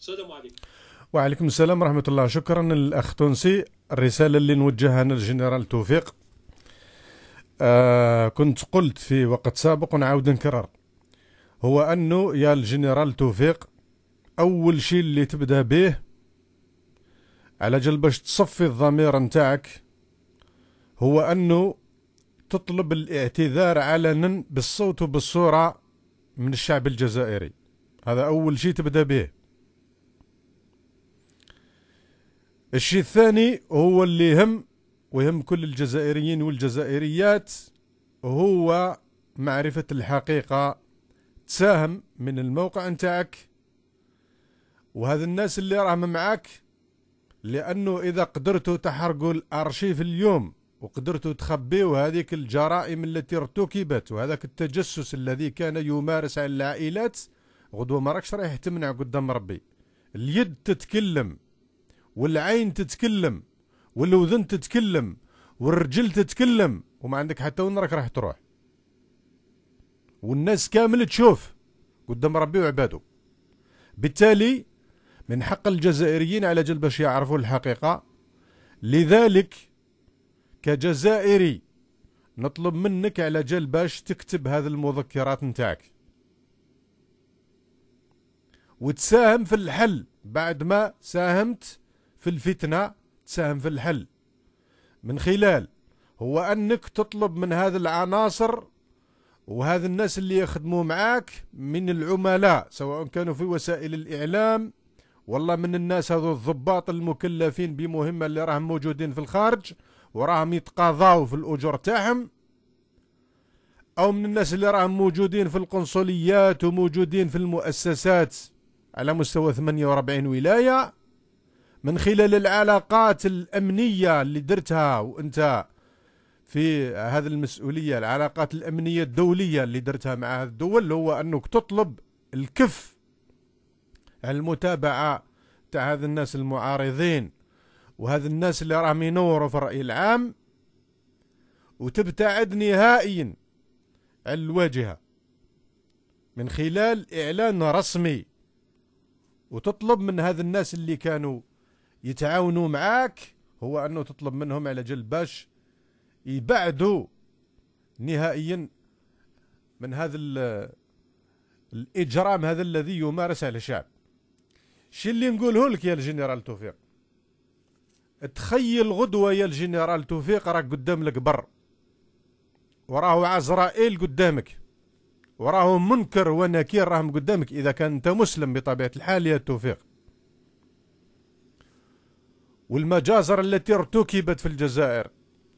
السلام عليكم وعليكم السلام ورحمة الله شكرا للأخ تونسي الرسالة اللي نوجهها أنا للجنرال توفيق آه كنت قلت في وقت سابق ونعاود نكرر هو أنه يا الجنرال توفيق أول شيء اللي تبدأ به على جل باش تصفي الضمير نتاعك هو أنه تطلب الاعتذار علنا بالصوت وبالصورة من الشعب الجزائري هذا أول شيء تبدأ به الشيء الثاني هو اللي يهم ويهم كل الجزائريين والجزائريات هو معرفة الحقيقة تساهم من الموقع نتاعك وهذا الناس اللي راهم معاك لأنه إذا قدرتوا تحرقوا الأرشيف اليوم وقدرتوا تخبيوا هذيك الجرائم التي ارتكبت وهذاك التجسس الذي كان يمارس على العائلات غدوة ما راكش رايح تمنع قدام ربي اليد تتكلم والعين تتكلم والأذن تتكلم والرجل تتكلم وما عندك حتى وين راك راح تروح والناس كامل تشوف قدام ربي وعباده بالتالي من حق الجزائريين على جل باش يعرفوا الحقيقة لذلك كجزائري نطلب منك على جل باش تكتب هذه المذكرات نتاعك وتساهم في الحل بعد ما ساهمت في الفتنة تساهم في الحل من خلال هو أنك تطلب من هذا العناصر وهذا الناس اللي يخدموا معاك من العملاء سواء كانوا في وسائل الإعلام والله من الناس هذو الضباط المكلفين بمهمة اللي راهم موجودين في الخارج وراهم يتقاضاو في الأجور تاعهم أو من الناس اللي راهم موجودين في القنصليات وموجودين في المؤسسات على مستوى 48 ولاية من خلال العلاقات الأمنية اللي درتها وأنت في هذه المسؤولية العلاقات الأمنية الدولية اللي درتها مع هذه الدول هو أنك تطلب الكف المتابعة تاع هذا الناس المعارضين وهذا الناس اللي راهم ينوروا في الرأي العام وتبتعد نهائيا عن الواجهة من خلال إعلان رسمي وتطلب من هذا الناس اللي كانوا يتعاونوا معاك هو انه تطلب منهم على جل باش يبعدوا نهائيا من هذا الاجرام هذا الذي يمارس على الشعب شي اللي نقوله لك يا الجنرال توفيق تخيل غدوة يا الجنرال توفيق راك قدام القبر وراه عزرائيل قدامك وراه منكر ونكير راهم قدامك اذا كان انت مسلم بطبيعه الحال يا توفيق والمجازر التي ارتكبت في الجزائر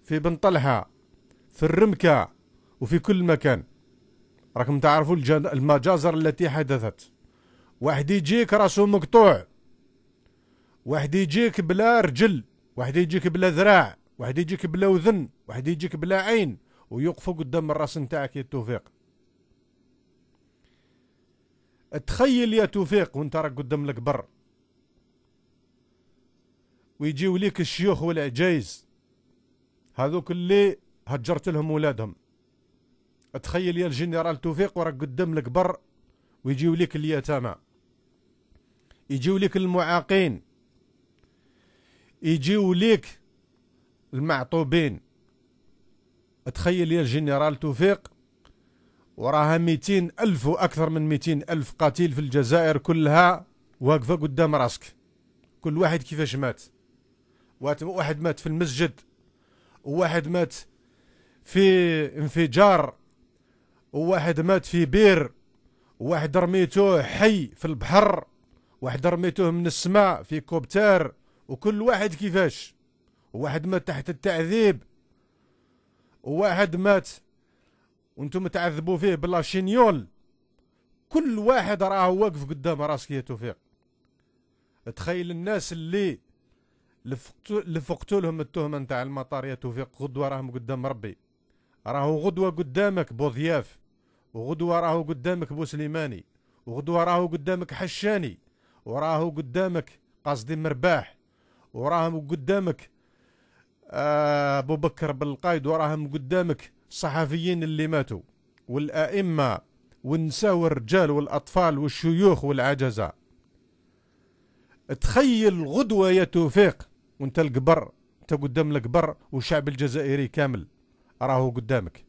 في بن طلحة في الرمكة وفي كل مكان راكم تعرفوا المجازر التي حدثت واحد يجيك راسه مقطوع واحد يجيك بلا رجل واحد يجيك بلا ذراع واحد يجيك بلا وذن واحد يجيك بلا عين ويقفوا قدام الراس نتاعك يا توفيق تخيل يا توفيق وانت راك قدام القبر ويجيو ليك الشيوخ والعجايز هذوك اللي هجرت لهم ولادهم تخيل يا الجنرال توفيق وراك قدام الكبر ويجيو ليك اليتامى يجيو ليك المعاقين يجيو ليك المعطوبين تخيل يا الجنرال توفيق وراها ميتين ألف وأكثر من ميتين ألف قتيل في الجزائر كلها واقفة قدام راسك كل واحد كيفاش مات واحد مات في المسجد وواحد مات في انفجار وواحد مات في بير وواحد رميتوه حي في البحر واحد رميتوه من السماء في كوبتار وكل واحد كيفاش وواحد مات تحت التعذيب وواحد مات وانتم تعذبوا فيه بلا شينيول كل واحد راه واقف قدام راسك يا توفيق تخيل الناس اللي لفقتو لهم التهمه نتاع المطار يا توفيق غدوه راهم قدام ربي راهو غدوه قدامك بوضياف وغدوه راهو قدامك بوسليماني وغدوه راهو قدامك حشاني وراهو قدامك قصدي مرباح وراهم قدامك آه، ابو بكر بالقايد وراهم قدامك الصحفيين اللي ماتوا والائمه والنساء والرجال والاطفال والشيوخ والعجزه تخيل غدوه يا توفيق وانت القبر انت قدام القبر والشعب الجزائري كامل راهو قدامك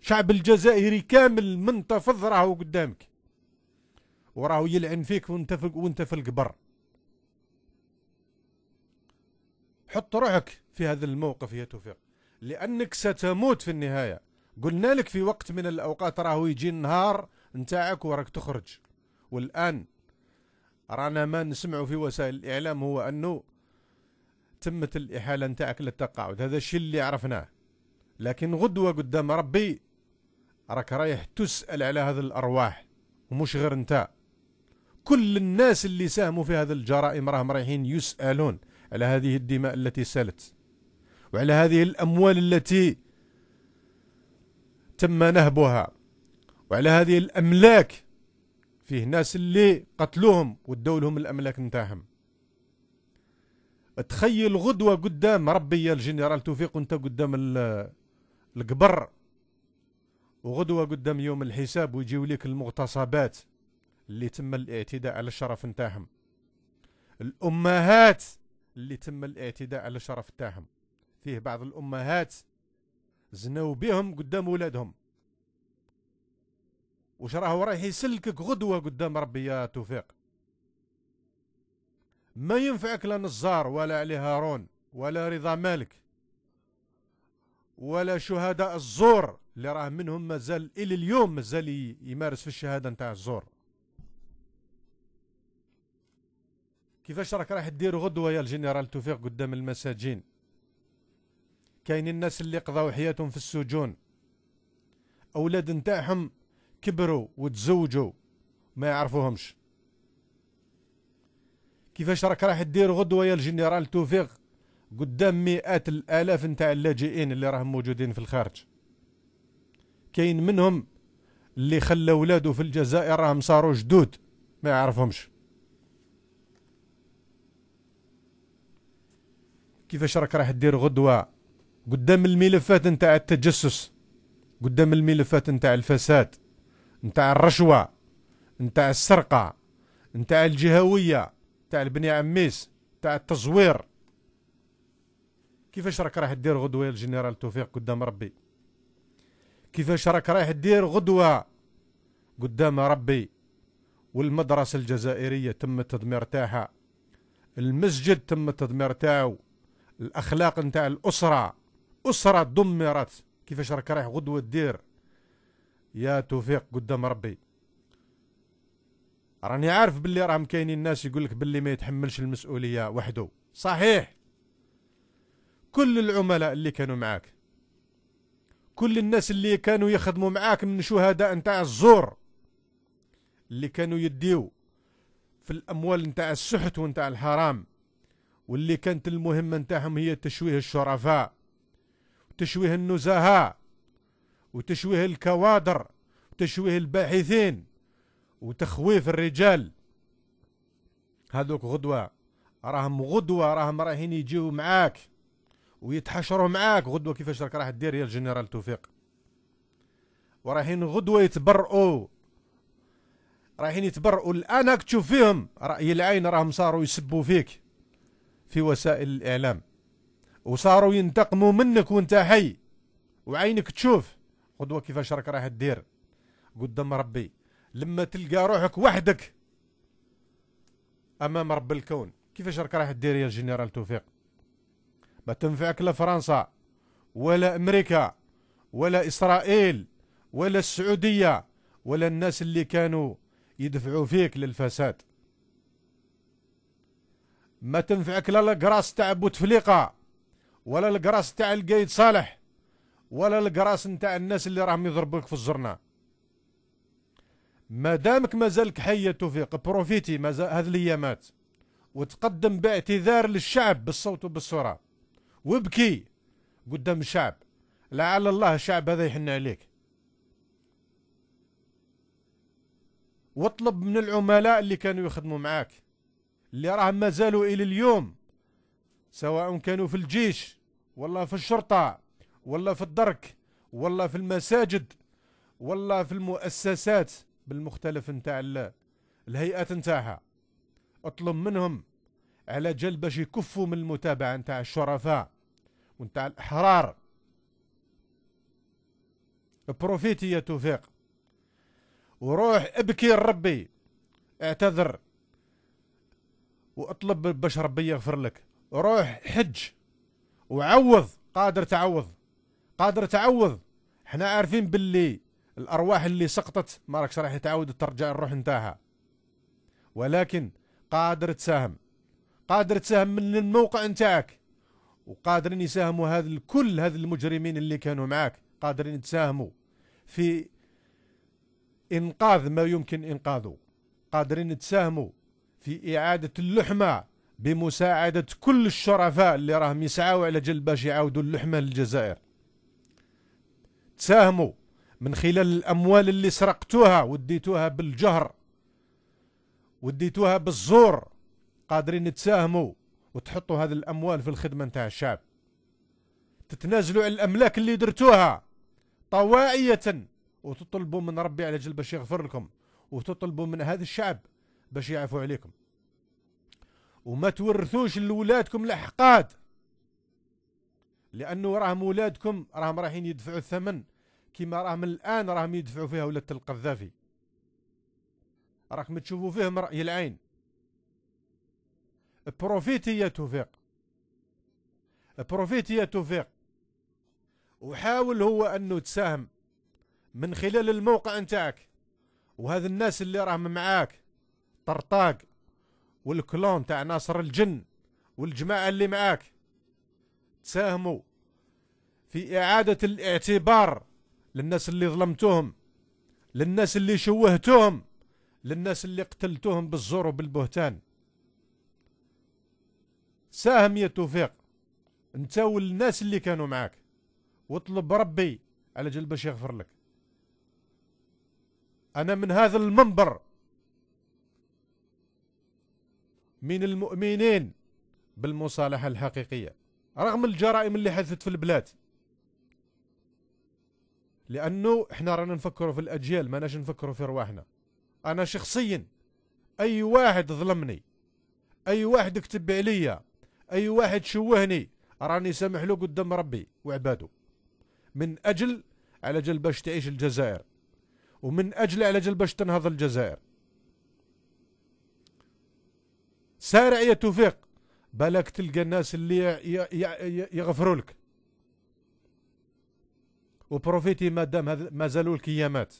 شعب الجزائري كامل منتفض راهو قدامك وراهو يلعن فيك وانت في وانت في القبر حط روحك في هذا الموقف يا توفيق لانك ستموت في النهايه قلنا لك في وقت من الاوقات راهو يجي النهار نتاعك وراك تخرج والان رانا ما نسمعوا في وسائل الاعلام هو انه تمت الاحاله نتاعك للتقاعد هذا الشيء اللي عرفناه لكن غدوه قدام ربي راك رايح تسال على هذه الارواح ومش غير انت كل الناس اللي ساهموا في هذه الجرائم راهم رايحين يسالون على هذه الدماء التي سالت وعلى هذه الاموال التي تم نهبها وعلى هذه الاملاك فيه ناس اللي قتلوهم لهم الاملاك نتاعهم تخيل غدوة قدام ربي يا الجنرال توفيق وانت قدام القبر وغدوة قدام يوم الحساب ويجيو لك المغتصبات اللي تم الاعتداء على الشرف نتاعهم الأمهات اللي تم الاعتداء على الشرف نتاعهم فيه بعض الأمهات زنوا بهم قدام ولادهم وش راهو رايح يسلكك غدوة قدام ربي يا توفيق ما ينفعك لا نزار ولا علي هارون ولا رضا مالك ولا شهداء الزور اللي راه منهم مازال الى اليوم مازال يمارس في الشهاده نتاع الزور كيفاش راك راح دير غدوه يا الجنرال توفيق قدام المساجين كاين الناس اللي قضاو حياتهم في السجون اولاد نتاعهم كبروا وتزوجوا ما يعرفوهمش كيفاش راك راح دير غدوه يا الجنرال توفيق قدام مئات الالاف نتاع اللاجئين اللي راهم موجودين في الخارج كاين منهم اللي خلى ولاده في الجزائر راهم صاروا جدود ما يعرفهمش كيفاش راك راح دير غدوه قدام الملفات نتاع التجسس قدام الملفات نتاع الفساد نتاع الرشوه نتاع السرقه نتاع الجهويه تاع البني عميس تاع التزوير كيفاش راك رايح دير غدوة الجنرال توفيق قدام ربي كيفاش راك رايح دير غدوة قدام ربي والمدرسة الجزائرية تم التدمير تاعها المسجد تم التدمير تاعو الأخلاق نتاع الأسرة أسرة دمرت كيفاش راك رايح غدوة دير يا توفيق قدام ربي راني عارف باللي راهم كاينين الناس يقول لك باللي ما يتحملش المسؤوليه وحده صحيح كل العملاء اللي كانوا معاك كل الناس اللي كانوا يخدموا معاك من شهداء نتاع الزور اللي كانوا يديو في الاموال نتاع السحت ونتاع الحرام واللي كانت المهمه نتاعهم هي تشويه الشرفاء وتشويه النزهاء وتشويه الكوادر وتشويه الباحثين وتخويف الرجال هذوك غدوة راهم غدوة راهم رايحين يجيو معاك ويتحشروا معاك غدوة كيفاش راك راح دير يا الجنرال توفيق ورايحين غدوة يتبرؤوا رايحين يتبرؤوا الآن راك تشوف فيهم رأي العين راهم صاروا يسبوا فيك في وسائل الإعلام وصاروا ينتقموا منك وانت حي وعينك تشوف غدوة كيفاش راك راح دير قدام ربي لما تلقى روحك وحدك امام رب الكون كيفاش راك راح دير يا جنرال توفيق ما تنفعك لا فرنسا ولا امريكا ولا اسرائيل ولا السعوديه ولا الناس اللي كانوا يدفعوا فيك للفساد ما تنفعك لا القراص تاع بوتفليقه ولا القراص تاع القايد صالح ولا القراص نتاع الناس اللي راهم يضربوك في الزرنه ما دامك مازالك حي توفيق بروفيتي مازال هذه الأيامات وتقدم باعتذار للشعب بالصوت وبالصورة وابكي قدام الشعب لعل الله الشعب هذا يحن عليك واطلب من العملاء اللي كانوا يخدموا معاك اللي راهم مازالوا إلى اليوم سواء كانوا في الجيش ولا في الشرطة ولا في الدرك ولا في المساجد ولا في المؤسسات بالمختلف نتاع الهيئات نتاعها اطلب منهم على جل باش يكفوا من المتابعه نتاع الشرفاء ونتاع الاحرار بروفيتي يا توفيق وروح ابكي لربي اعتذر واطلب باش ربي يغفر لك روح حج وعوض قادر تعوض قادر تعوض احنا عارفين باللي الأرواح اللي سقطت ما راكش راح تعاود ترجع الروح نتاعها ولكن قادر تساهم قادر تساهم من الموقع نتاعك وقادرين يساهموا هذا الكل هذ المجرمين اللي كانوا معاك قادرين تساهموا في إنقاذ ما يمكن إنقاذه قادرين تساهموا في إعادة اللحمة بمساعدة كل الشرفاء اللي راهم يسعوا على جل باش يعاودوا اللحمة للجزائر تساهموا من خلال الأموال اللي سرقتوها وديتوها بالجهر وديتوها بالزور قادرين تساهموا وتحطوا هذه الأموال في الخدمة نتاع الشعب تتنازلوا على الأملاك اللي درتوها طوائية وتطلبوا من ربي على جل باش يغفر لكم وتطلبوا من هذا الشعب باش يعفو عليكم وما تورثوش لولادكم الأحقاد لأنه راهم ولادكم راهم رايحين يدفعوا الثمن كيما راهم الان راهم يدفعوا فيها ولاة القذافي راكم تشوفوا فيهم راي العين بروفيتي يا توفيق بروفيتي يا توفيق وحاول هو انه تساهم من خلال الموقع نتاعك وهذا الناس اللي راهم معاك طرطاق والكلون تاع ناصر الجن والجماعة اللي معاك تساهموا في إعادة الاعتبار للناس اللي ظلمتوهم للناس اللي شوهتوهم للناس اللي قتلتوهم بالزور وبالبهتان ساهم يا توفيق انت والناس اللي كانوا معاك واطلب ربي على جل باش يغفر لك انا من هذا المنبر من المؤمنين بالمصالحه الحقيقيه رغم الجرائم اللي حدثت في البلاد لانه احنا رانا نفكروا في الاجيال ما ناش نفكروا في رواحنا انا شخصيا اي واحد ظلمني اي واحد كتب عليا اي واحد شوهني راني سامح له قدام ربي وعباده من اجل على جل باش تعيش الجزائر ومن اجل على جل باش تنهض الجزائر سارع يا توفيق بلاك تلقى الناس اللي يغفروا لك وبروفيتي مادام ما زالوا الكيامات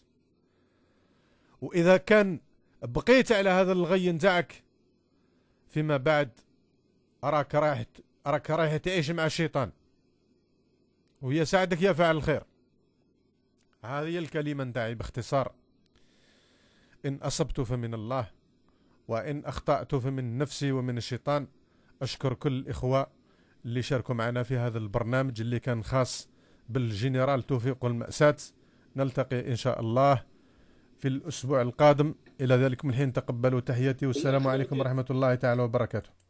واذا كان بقيت على هذا الغي نتاعك فيما بعد راك رايح راك رايح تعيش مع الشيطان ويساعدك ساعدك يا فاعل الخير هذه الكلمة نتاعي باختصار إن أصبت فمن الله وإن أخطأت فمن نفسي ومن الشيطان أشكر كل الإخوة اللي شاركوا معنا في هذا البرنامج اللي كان خاص بالجنرال توفيق المأساة نلتقي إن شاء الله في الأسبوع القادم إلى ذلك من حين تقبلوا تحياتي والسلام عليكم ورحمة الله تعالى وبركاته